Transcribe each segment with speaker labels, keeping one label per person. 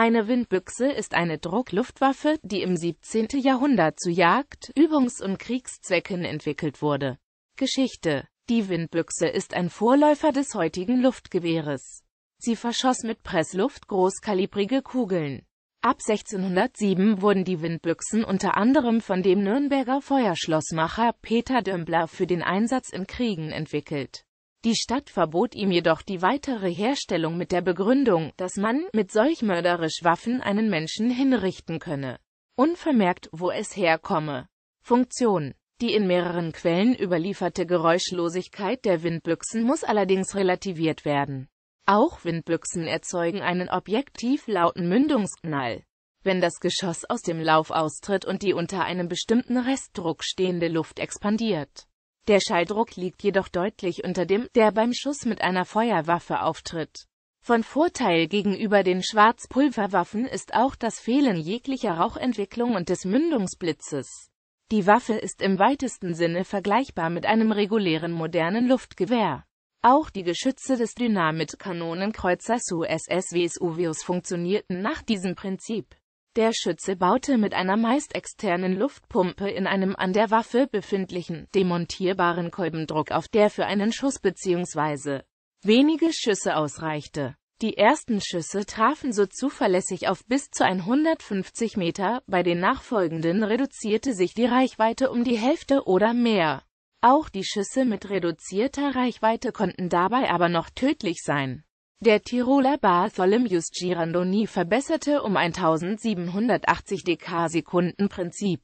Speaker 1: Eine Windbüchse ist eine Druckluftwaffe, die im 17. Jahrhundert zu Jagd-, Übungs- und Kriegszwecken entwickelt wurde. Geschichte Die Windbüchse ist ein Vorläufer des heutigen Luftgewehres. Sie verschoss mit Pressluft großkalibrige Kugeln. Ab 1607 wurden die Windbüchsen unter anderem von dem Nürnberger Feuerschlossmacher Peter Dömbler für den Einsatz in Kriegen entwickelt. Die Stadt verbot ihm jedoch die weitere Herstellung mit der Begründung, dass man mit solch mörderisch Waffen einen Menschen hinrichten könne. Unvermerkt, wo es herkomme. Funktion die in mehreren Quellen überlieferte Geräuschlosigkeit der Windbüchsen muss allerdings relativiert werden. Auch Windbüchsen erzeugen einen objektiv lauten Mündungsknall. Wenn das Geschoss aus dem Lauf austritt und die unter einem bestimmten Restdruck stehende Luft expandiert, der Schalldruck liegt jedoch deutlich unter dem, der beim Schuss mit einer Feuerwaffe auftritt. Von Vorteil gegenüber den Schwarzpulverwaffen ist auch das Fehlen jeglicher Rauchentwicklung und des Mündungsblitzes. Die Waffe ist im weitesten Sinne vergleichbar mit einem regulären modernen Luftgewehr. Auch die Geschütze des Dynamitkanonenkreuzers USS Vesuvius funktionierten nach diesem Prinzip. Der Schütze baute mit einer meist externen Luftpumpe in einem an der Waffe befindlichen, demontierbaren Kolbendruck auf, der für einen Schuss bzw. wenige Schüsse ausreichte. Die ersten Schüsse trafen so zuverlässig auf bis zu 150 Meter, bei den nachfolgenden reduzierte sich die Reichweite um die Hälfte oder mehr. Auch die Schüsse mit reduzierter Reichweite konnten dabei aber noch tödlich sein. Der Tiroler Bartholomeus Girandoni verbesserte um 1780 Dk-Sekunden-Prinzip,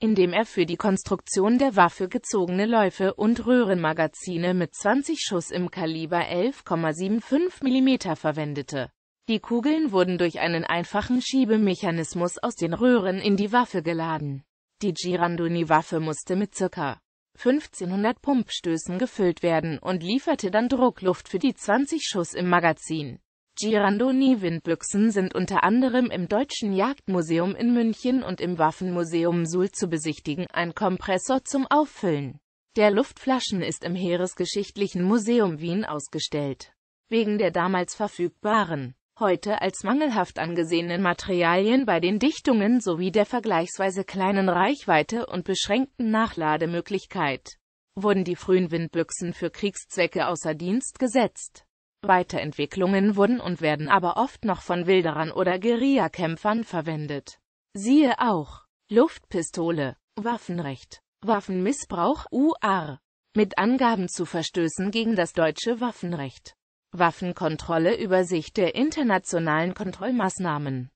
Speaker 1: indem er für die Konstruktion der Waffe gezogene Läufe und Röhrenmagazine mit 20 Schuss im Kaliber 11,75 mm verwendete. Die Kugeln wurden durch einen einfachen Schiebemechanismus aus den Röhren in die Waffe geladen. Die Girandoni-Waffe musste mit ca. 1500 Pumpstößen gefüllt werden und lieferte dann Druckluft für die 20 Schuss im Magazin. Girandoni-Windbüchsen sind unter anderem im Deutschen Jagdmuseum in München und im Waffenmuseum Suhl zu besichtigen, ein Kompressor zum Auffüllen der Luftflaschen ist im Heeresgeschichtlichen Museum Wien ausgestellt. Wegen der damals verfügbaren heute als mangelhaft angesehenen Materialien bei den Dichtungen sowie der vergleichsweise kleinen Reichweite und beschränkten Nachlademöglichkeit wurden die frühen Windbüchsen für Kriegszwecke außer Dienst gesetzt. Weiterentwicklungen wurden und werden aber oft noch von Wilderern oder Guerillakämpfern verwendet. Siehe auch Luftpistole, Waffenrecht, Waffenmissbrauch UR mit Angaben zu Verstößen gegen das deutsche Waffenrecht. Waffenkontrolle Übersicht der internationalen Kontrollmaßnahmen